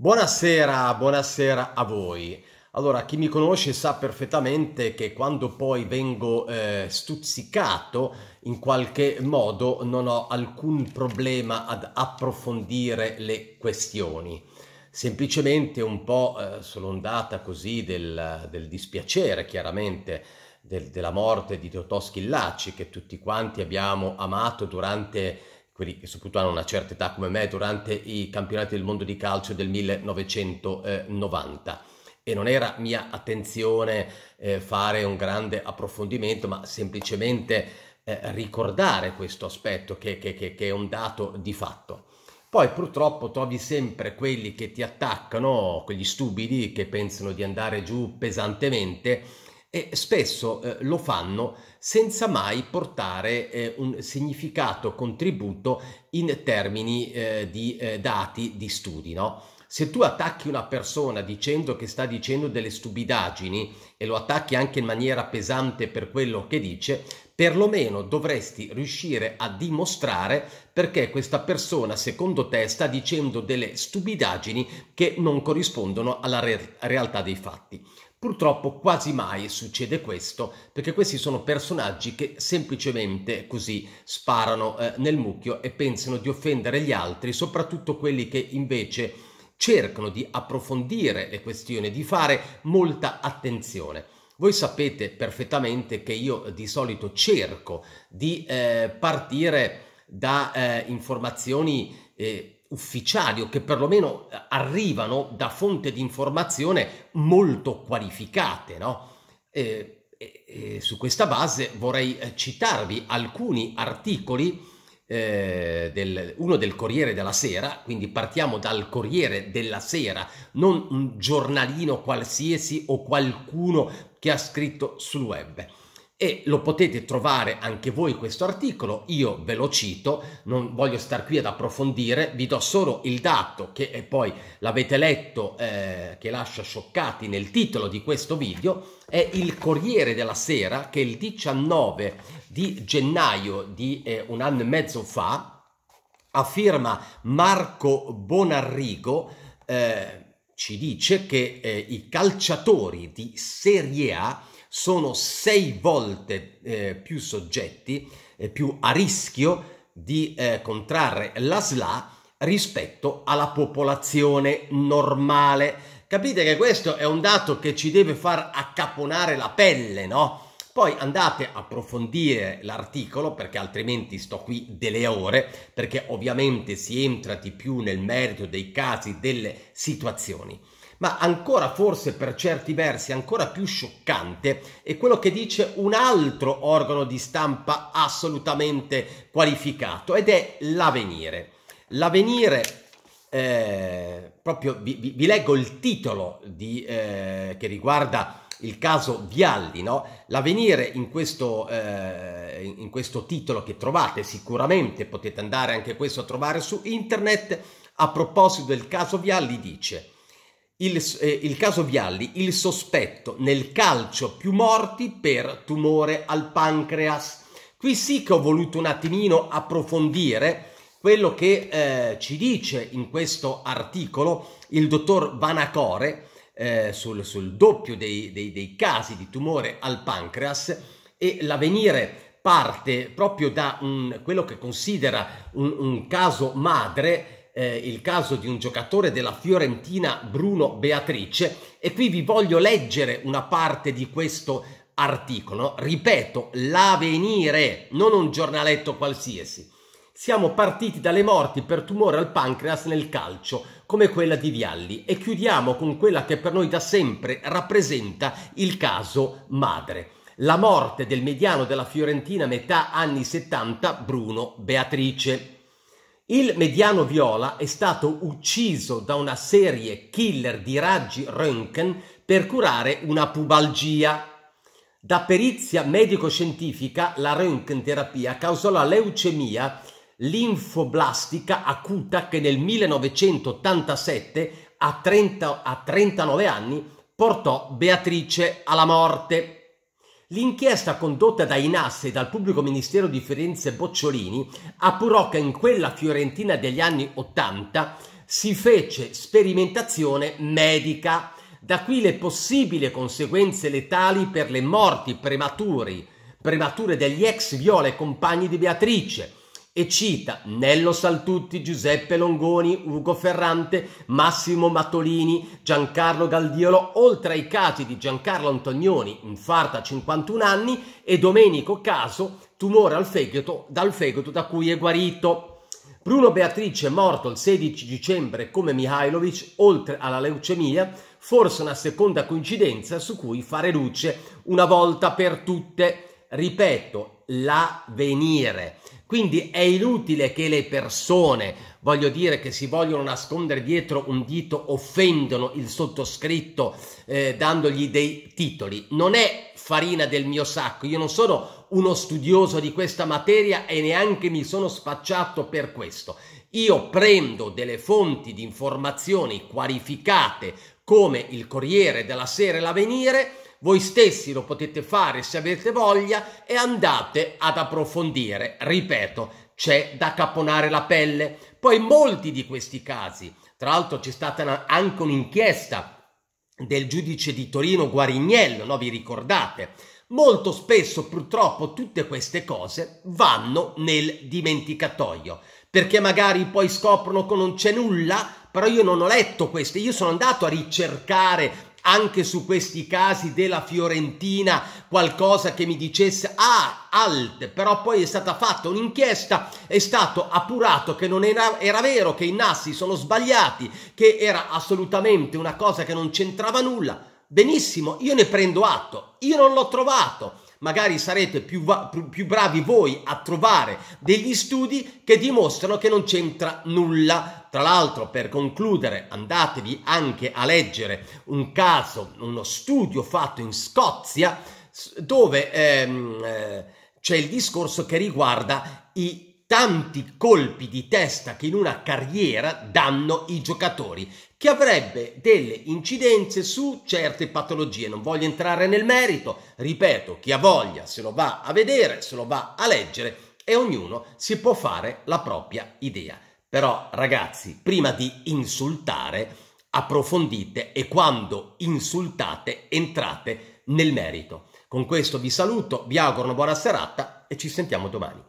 Buonasera, buonasera a voi. Allora, chi mi conosce sa perfettamente che quando poi vengo eh, stuzzicato in qualche modo non ho alcun problema ad approfondire le questioni. Semplicemente un po' eh, sono andata così del, del dispiacere, chiaramente, del, della morte di Totò Schillacci che tutti quanti abbiamo amato durante quelli che soprattutto hanno una certa età come me, durante i campionati del mondo di calcio del 1990. E non era mia attenzione eh, fare un grande approfondimento, ma semplicemente eh, ricordare questo aspetto che, che, che, è un dato di fatto. Poi purtroppo trovi sempre quelli che ti attaccano, quegli stupidi che pensano di andare giù pesantemente e spesso eh, lo fanno senza mai portare eh, un significato contributo in termini eh, di eh, dati di studi. No? Se tu attacchi una persona dicendo che sta dicendo delle stupidaggini e lo attacchi anche in maniera pesante per quello che dice, perlomeno dovresti riuscire a dimostrare perché questa persona, secondo te, sta dicendo delle stupidaggini che non corrispondono alla re realtà dei fatti. Purtroppo quasi mai succede questo, perché questi sono personaggi che semplicemente così sparano eh, nel mucchio e pensano di offendere gli altri, soprattutto quelli che invece cercano di approfondire le questioni, di fare molta attenzione. Voi sapete perfettamente che io eh, di solito cerco di eh, partire da eh, informazioni eh, ufficiali o che perlomeno eh, arrivano da fonte di informazione molto qualificate. No? E, e, e su questa base vorrei eh, citarvi alcuni articoli, eh, del, uno del Corriere della Sera, quindi partiamo dal Corriere della Sera, non un giornalino qualsiasi o qualcuno che ha scritto sul web e lo potete trovare anche voi questo articolo, io ve lo cito, non voglio star qui ad approfondire, vi do solo il dato che poi l'avete letto eh, che lascia scioccati nel titolo di questo video, è il Corriere della Sera che il 19 di gennaio di eh, un anno e mezzo fa a firma Marco Bonarrigo eh, ci dice che eh, i calciatori di Serie A sono sei volte eh, più soggetti, eh, più a rischio di eh, contrarre la SLA rispetto alla popolazione normale. Capite che questo è un dato che ci deve far accaponare la pelle, no? Poi andate a approfondire l'articolo perché altrimenti sto qui delle ore, perché ovviamente si entra di più nel merito dei casi, delle situazioni ma ancora forse per certi versi ancora più scioccante è quello che dice un altro organo di stampa assolutamente qualificato ed è l'avvenire. L'avvenire eh, proprio vi, vi, vi, leggo il titolo di, eh, che riguarda il caso Vialli, no? l'avvenire in eh, in questo titolo che trovate sicuramente, potete andare anche questo a trovare su internet, a proposito del caso Vialli dice il, eh, il, caso Vialli, il sospetto nel calcio più morti per tumore al pancreas. Qui sì che ho voluto un attimino approfondire quello che eh, ci dice in questo articolo il dottor Vanacore eh, sul, sul, doppio dei, dei, dei casi di tumore al pancreas e l'avvenire parte proprio da un, quello che considera un, un caso madre eh, il caso di un giocatore della Fiorentina, Bruno Beatrice, e qui vi voglio leggere una parte di questo articolo. Ripeto, l'avvenire, non un giornaletto qualsiasi. Siamo partiti dalle morti per tumore al pancreas nel calcio, come quella di Vialli, e chiudiamo con quella che per noi da sempre rappresenta il caso madre. La morte del mediano della Fiorentina metà anni 70, Bruno Beatrice. Il mediano viola è stato ucciso da una serie killer di raggi Röntgen per curare una pubalgia. Da perizia medico-scientifica, la Röntgen terapia causò la leucemia linfoblastica acuta che nel 1987, a, 30, a 39 anni, portò Beatrice alla morte. L'inchiesta condotta da Inas e dal pubblico ministero di Firenze Bocciolini appurò che in quella fiorentina degli anni Ottanta si fece sperimentazione medica, da qui le possibili conseguenze letali per le morti prematuri, premature degli ex viola e compagni di Beatrice, e cita Nello Saltutti, Giuseppe Longoni, Ugo Ferrante, Massimo Matolini, Giancarlo Galdiolo, oltre ai casi di Giancarlo Antonioni, infarto a 51 anni, e Domenico Caso, tumore al fegato, dal fegato da cui è guarito. Bruno Beatrice, morto il 16 dicembre come Mihailovic, oltre alla leucemia, forse una seconda coincidenza su cui fare luce una volta per tutte. Ripeto, l'avvenire. Quindi è inutile che le persone, voglio dire, che si vogliono nascondere dietro un dito, offendono il sottoscritto eh, dandogli dei titoli. Non è farina del mio sacco, io non sono uno studioso di questa materia e neanche mi sono spacciato per questo. Io prendo delle fonti di informazioni qualificate come il Corriere della Sera e l'Avenire, voi stessi lo potete fare se avete voglia e andate ad approfondire. Ripeto, c'è da caponare la pelle. Poi molti di questi casi, tra l'altro c'è stata anche un'inchiesta del giudice di Torino Guarignello, no? vi ricordate? Molto spesso purtroppo tutte queste cose vanno nel dimenticatoio, perché magari poi scoprono che non c'è nulla, però io non ho letto queste, io sono andato a ricercare anche su questi casi della Fiorentina qualcosa che mi dicesse ah alt però poi è stata fatta un'inchiesta è stato appurato che non era, era vero che i nassi sono sbagliati che era assolutamente una cosa che non c'entrava nulla benissimo io ne prendo atto io non l'ho trovato magari sarete più, più bravi voi a trovare degli studi che dimostrano che non c'entra nulla tra l'altro, per concludere, andatevi anche a leggere un caso, uno studio fatto in Scozia, dove ehm, eh, c'è il discorso che riguarda i tanti colpi di testa che in una carriera danno i giocatori, che avrebbe delle incidenze su certe patologie. Non voglio entrare nel merito, ripeto, chi ha voglia se lo va a vedere, se lo va a leggere e ognuno si può fare la propria idea. Però ragazzi, prima di insultare, approfondite e quando insultate entrate nel merito. Con questo vi saluto, vi auguro una buona serata e ci sentiamo domani.